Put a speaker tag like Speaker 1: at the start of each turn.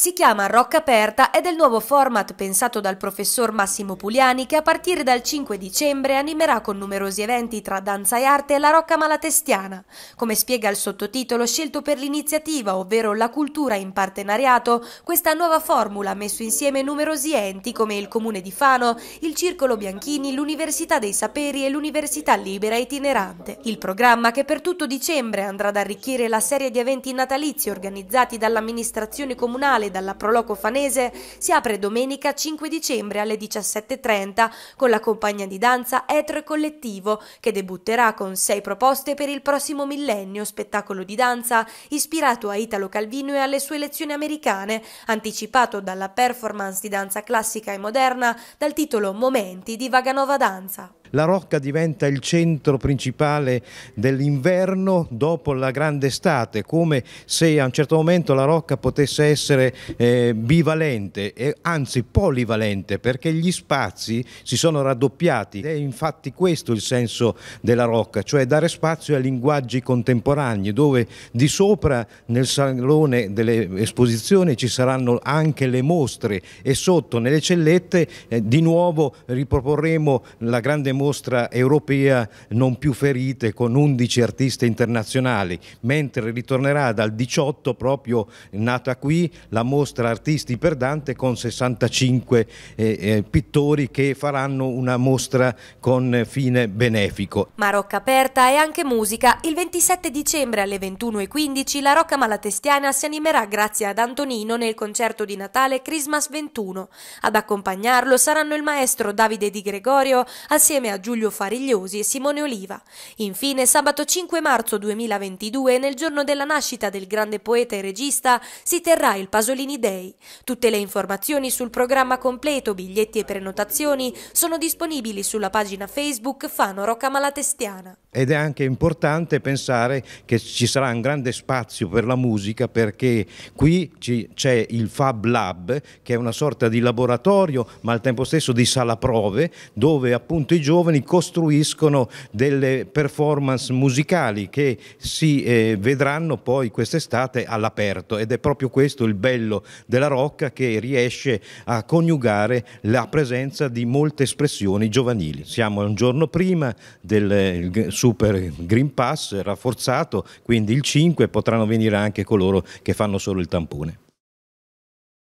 Speaker 1: Si chiama Rocca Aperta ed è il nuovo format pensato dal professor Massimo Puliani che a partire dal 5 dicembre animerà con numerosi eventi tra danza e arte la Rocca Malatestiana, come spiega il sottotitolo scelto per l'iniziativa, ovvero la cultura in partenariato, questa nuova formula ha messo insieme numerosi enti come il Comune di Fano, il Circolo Bianchini, l'Università dei Saperi e l'Università Libera Itinerante. Il programma che per tutto dicembre andrà ad arricchire la serie di eventi natalizi organizzati dall'amministrazione comunale fuori dalla Proloco Fanese si apre domenica 5 dicembre alle 17.30 con la compagnia di danza Etro e Collettivo che debutterà con sei proposte per il prossimo millennio spettacolo di danza ispirato a Italo Calvino e alle sue lezioni americane, anticipato dalla performance di danza classica e moderna dal titolo Momenti di Vaganova Danza.
Speaker 2: La Rocca diventa il centro principale dell'inverno dopo la grande estate, come se a un certo momento la Rocca potesse essere eh, bivalente, eh, anzi polivalente, perché gli spazi si sono raddoppiati. È infatti questo il senso della Rocca, cioè dare spazio a linguaggi contemporanei, dove di sopra nel salone delle esposizioni ci saranno anche le mostre e sotto nelle cellette eh, di nuovo riproporremo la grande mostra mostra europea non più ferite con 11 artiste internazionali, mentre ritornerà dal 18 proprio nata qui la mostra Artisti per Dante con 65 eh, eh, pittori che faranno una mostra con fine benefico.
Speaker 1: Marocca aperta e anche musica. Il 27 dicembre alle 21.15 la Rocca Malatestiana si animerà grazie ad Antonino nel concerto di Natale Christmas 21. Ad accompagnarlo saranno il maestro Davide Di Gregorio assieme a a Giulio Farigliosi e Simone Oliva. Infine, sabato 5 marzo 2022, nel giorno della nascita del grande poeta e regista, si terrà il Pasolini Day. Tutte le informazioni sul programma completo, biglietti e prenotazioni sono disponibili sulla pagina Facebook Fano Rocca Malatestiana.
Speaker 2: Ed è anche importante pensare che ci sarà un grande spazio per la musica perché qui c'è il Fab Lab che è una sorta di laboratorio ma al tempo stesso di sala prove dove appunto i giovani giovani costruiscono delle performance musicali che si eh, vedranno poi quest'estate all'aperto ed è proprio questo il bello della Rocca che riesce a coniugare la presenza di molte espressioni giovanili. Siamo un giorno prima del eh, Super Green Pass rafforzato, quindi il 5 potranno venire anche coloro che fanno solo il tampone.